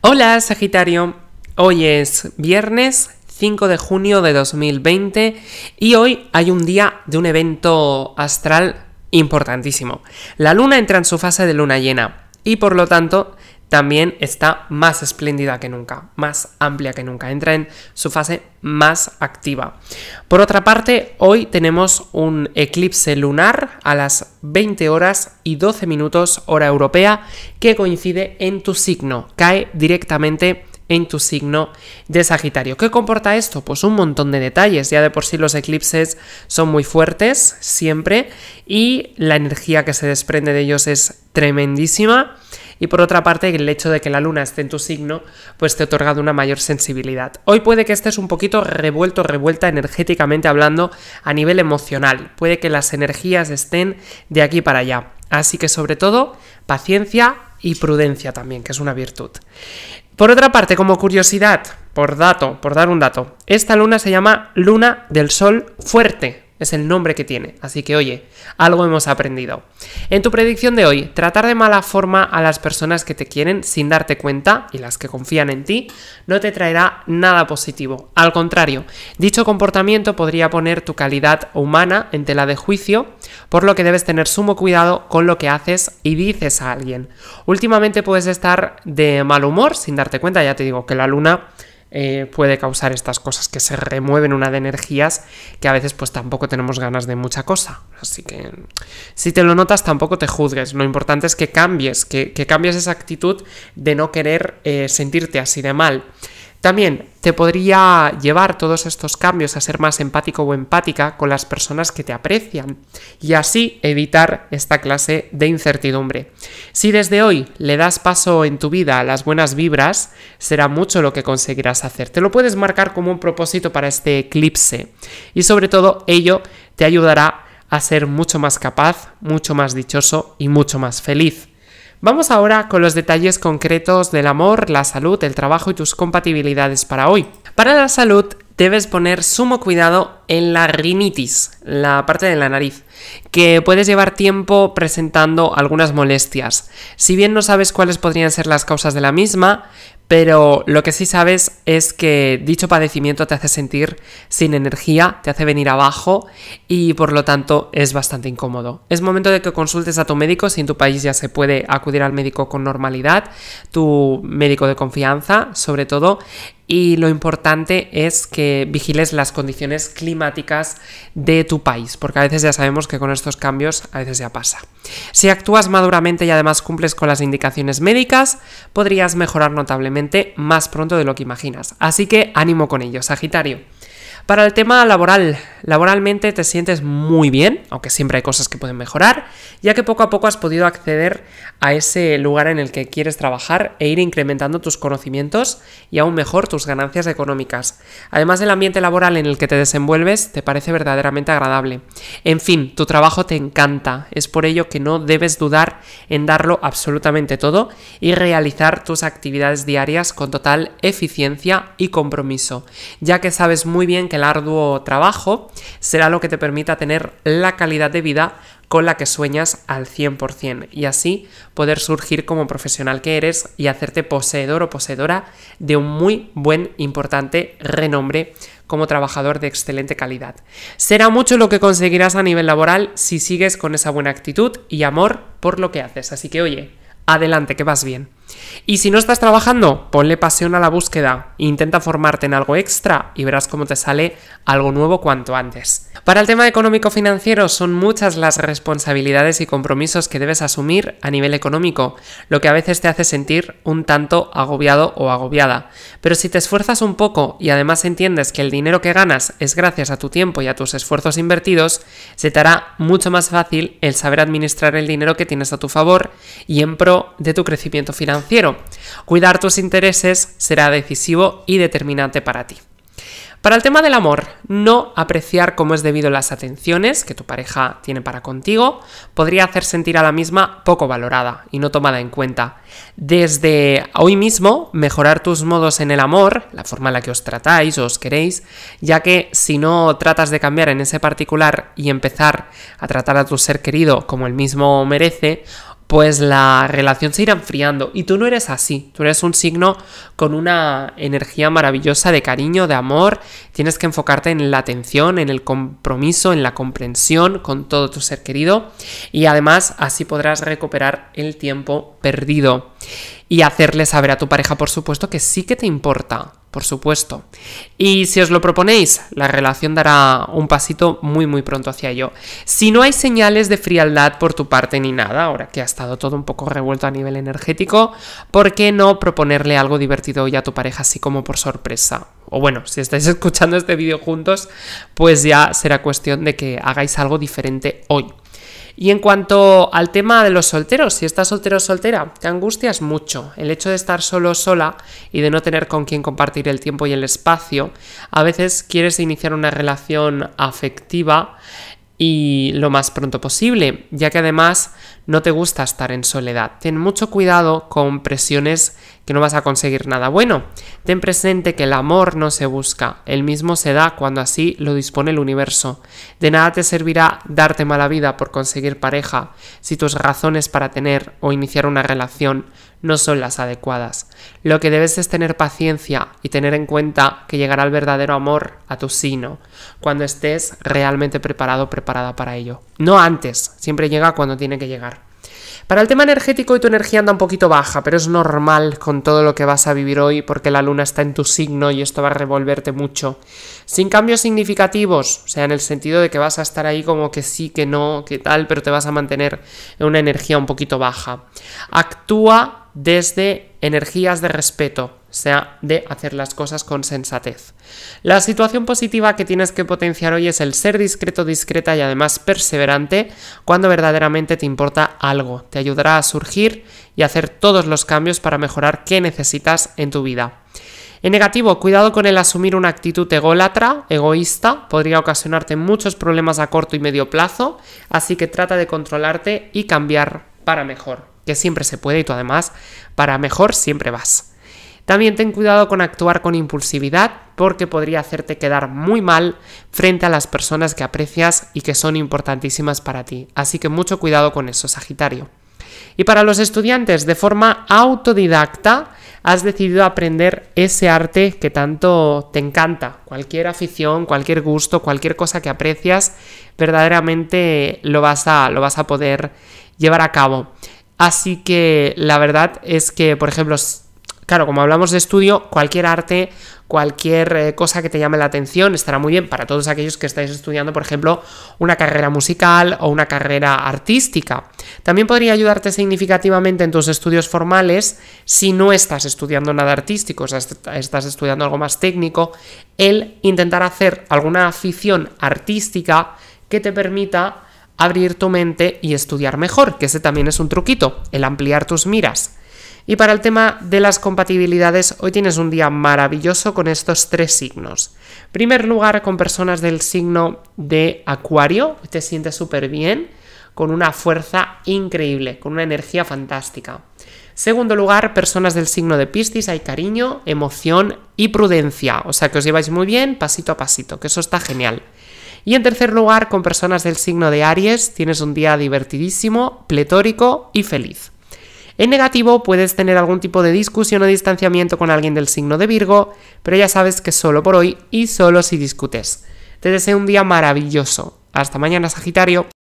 Hola Sagitario, hoy es viernes 5 de junio de 2020 y hoy hay un día de un evento astral importantísimo. La luna entra en su fase de luna llena y por lo tanto también está más espléndida que nunca, más amplia que nunca, entra en su fase más activa. Por otra parte, hoy tenemos un eclipse lunar a las 20 horas y 12 minutos hora europea que coincide en tu signo, cae directamente en tu signo de Sagitario. ¿Qué comporta esto? Pues un montón de detalles. Ya de por sí los eclipses son muy fuertes siempre y la energía que se desprende de ellos es tremendísima y por otra parte el hecho de que la luna esté en tu signo pues te otorga otorgado una mayor sensibilidad. Hoy puede que estés un poquito revuelto, revuelta energéticamente hablando a nivel emocional, puede que las energías estén de aquí para allá. Así que sobre todo paciencia y prudencia también, que es una virtud. Por otra parte, como curiosidad, por dato, por dar un dato, esta luna se llama luna del sol fuerte, es el nombre que tiene, así que oye, algo hemos aprendido. En tu predicción de hoy, tratar de mala forma a las personas que te quieren sin darte cuenta y las que confían en ti no te traerá nada positivo. Al contrario, dicho comportamiento podría poner tu calidad humana en tela de juicio, por lo que debes tener sumo cuidado con lo que haces y dices a alguien. Últimamente puedes estar de mal humor sin darte cuenta, ya te digo que la luna eh, puede causar estas cosas que se remueven una de energías que a veces pues tampoco tenemos ganas de mucha cosa. Así que si te lo notas tampoco te juzgues, lo importante es que cambies, que, que cambies esa actitud de no querer eh, sentirte así de mal. También te podría llevar todos estos cambios a ser más empático o empática con las personas que te aprecian y así evitar esta clase de incertidumbre. Si desde hoy le das paso en tu vida a las buenas vibras, será mucho lo que conseguirás hacer. Te lo puedes marcar como un propósito para este eclipse y sobre todo ello te ayudará a ser mucho más capaz, mucho más dichoso y mucho más feliz. Vamos ahora con los detalles concretos del amor, la salud, el trabajo y tus compatibilidades para hoy. Para la salud debes poner sumo cuidado en la rinitis, la parte de la nariz, que puedes llevar tiempo presentando algunas molestias. Si bien no sabes cuáles podrían ser las causas de la misma, pero lo que sí sabes es que dicho padecimiento te hace sentir sin energía, te hace venir abajo y por lo tanto es bastante incómodo. Es momento de que consultes a tu médico, si en tu país ya se puede acudir al médico con normalidad, tu médico de confianza sobre todo, y lo importante es que vigiles las condiciones climáticas de tu país, porque a veces ya sabemos que con estos cambios a veces ya pasa. Si actúas maduramente y además cumples con las indicaciones médicas, podrías mejorar notablemente más pronto de lo que imaginas. Así que ánimo con ello, Sagitario. Para el tema laboral, Laboralmente te sientes muy bien, aunque siempre hay cosas que pueden mejorar, ya que poco a poco has podido acceder a ese lugar en el que quieres trabajar e ir incrementando tus conocimientos y aún mejor tus ganancias económicas. Además, del ambiente laboral en el que te desenvuelves te parece verdaderamente agradable. En fin, tu trabajo te encanta, es por ello que no debes dudar en darlo absolutamente todo y realizar tus actividades diarias con total eficiencia y compromiso, ya que sabes muy bien que el arduo trabajo será lo que te permita tener la calidad de vida con la que sueñas al 100% y así poder surgir como profesional que eres y hacerte poseedor o poseedora de un muy buen, importante renombre como trabajador de excelente calidad. Será mucho lo que conseguirás a nivel laboral si sigues con esa buena actitud y amor por lo que haces. Así que oye, adelante, que vas bien. Y si no estás trabajando, ponle pasión a la búsqueda, intenta formarte en algo extra y verás cómo te sale algo nuevo cuanto antes. Para el tema económico-financiero son muchas las responsabilidades y compromisos que debes asumir a nivel económico, lo que a veces te hace sentir un tanto agobiado o agobiada. Pero si te esfuerzas un poco y además entiendes que el dinero que ganas es gracias a tu tiempo y a tus esfuerzos invertidos, se te hará mucho más fácil el saber administrar el dinero que tienes a tu favor y en pro de tu crecimiento financiero financiero. Cuidar tus intereses será decisivo y determinante para ti. Para el tema del amor, no apreciar cómo es debido las atenciones que tu pareja tiene para contigo podría hacer sentir a la misma poco valorada y no tomada en cuenta. Desde hoy mismo, mejorar tus modos en el amor, la forma en la que os tratáis o os queréis, ya que si no tratas de cambiar en ese particular y empezar a tratar a tu ser querido como él mismo merece, pues la relación se irá enfriando. Y tú no eres así, tú eres un signo con una energía maravillosa de cariño, de amor. Tienes que enfocarte en la atención, en el compromiso, en la comprensión con todo tu ser querido. Y además así podrás recuperar el tiempo perdido. Y hacerle saber a tu pareja, por supuesto, que sí que te importa, por supuesto. Y si os lo proponéis, la relación dará un pasito muy muy pronto hacia ello. Si no hay señales de frialdad por tu parte ni nada, ahora que ha estado todo un poco revuelto a nivel energético, ¿por qué no proponerle algo divertido hoy a tu pareja así como por sorpresa? O bueno, si estáis escuchando este vídeo juntos, pues ya será cuestión de que hagáis algo diferente hoy. Y en cuanto al tema de los solteros, si estás soltero o soltera, te angustias mucho. El hecho de estar solo o sola y de no tener con quién compartir el tiempo y el espacio, a veces quieres iniciar una relación afectiva y lo más pronto posible, ya que además no te gusta estar en soledad. Ten mucho cuidado con presiones que no vas a conseguir nada bueno. Ten presente que el amor no se busca, el mismo se da cuando así lo dispone el universo. De nada te servirá darte mala vida por conseguir pareja si tus razones para tener o iniciar una relación no son las adecuadas. Lo que debes es tener paciencia y tener en cuenta que llegará el verdadero amor a tu sino cuando estés realmente preparado o preparada para ello. No antes, siempre llega cuando tiene que llegar. Para el tema energético, y tu energía anda un poquito baja, pero es normal con todo lo que vas a vivir hoy porque la luna está en tu signo y esto va a revolverte mucho. Sin cambios significativos, o sea, en el sentido de que vas a estar ahí como que sí, que no, que tal, pero te vas a mantener en una energía un poquito baja. Actúa desde energías de respeto sea de hacer las cosas con sensatez. La situación positiva que tienes que potenciar hoy es el ser discreto, discreta y además perseverante cuando verdaderamente te importa algo. Te ayudará a surgir y hacer todos los cambios para mejorar qué necesitas en tu vida. En negativo, cuidado con el asumir una actitud ególatra, egoísta, podría ocasionarte muchos problemas a corto y medio plazo, así que trata de controlarte y cambiar para mejor, que siempre se puede y tú además para mejor siempre vas. También ten cuidado con actuar con impulsividad porque podría hacerte quedar muy mal frente a las personas que aprecias y que son importantísimas para ti. Así que mucho cuidado con eso, Sagitario. Y para los estudiantes, de forma autodidacta, has decidido aprender ese arte que tanto te encanta. Cualquier afición, cualquier gusto, cualquier cosa que aprecias, verdaderamente lo vas a, lo vas a poder llevar a cabo. Así que la verdad es que, por ejemplo, Claro, como hablamos de estudio, cualquier arte, cualquier eh, cosa que te llame la atención estará muy bien para todos aquellos que estáis estudiando, por ejemplo, una carrera musical o una carrera artística. También podría ayudarte significativamente en tus estudios formales si no estás estudiando nada artístico, o sea, estás estudiando algo más técnico, el intentar hacer alguna afición artística que te permita abrir tu mente y estudiar mejor, que ese también es un truquito, el ampliar tus miras. Y para el tema de las compatibilidades, hoy tienes un día maravilloso con estos tres signos. En primer lugar, con personas del signo de Acuario, te sientes súper bien, con una fuerza increíble, con una energía fantástica. Segundo lugar, personas del signo de Piscis, hay cariño, emoción y prudencia, o sea que os lleváis muy bien pasito a pasito, que eso está genial. Y en tercer lugar, con personas del signo de Aries, tienes un día divertidísimo, pletórico y feliz. En negativo puedes tener algún tipo de discusión o distanciamiento con alguien del signo de Virgo, pero ya sabes que solo por hoy y solo si discutes. Te deseo un día maravilloso. Hasta mañana, Sagitario.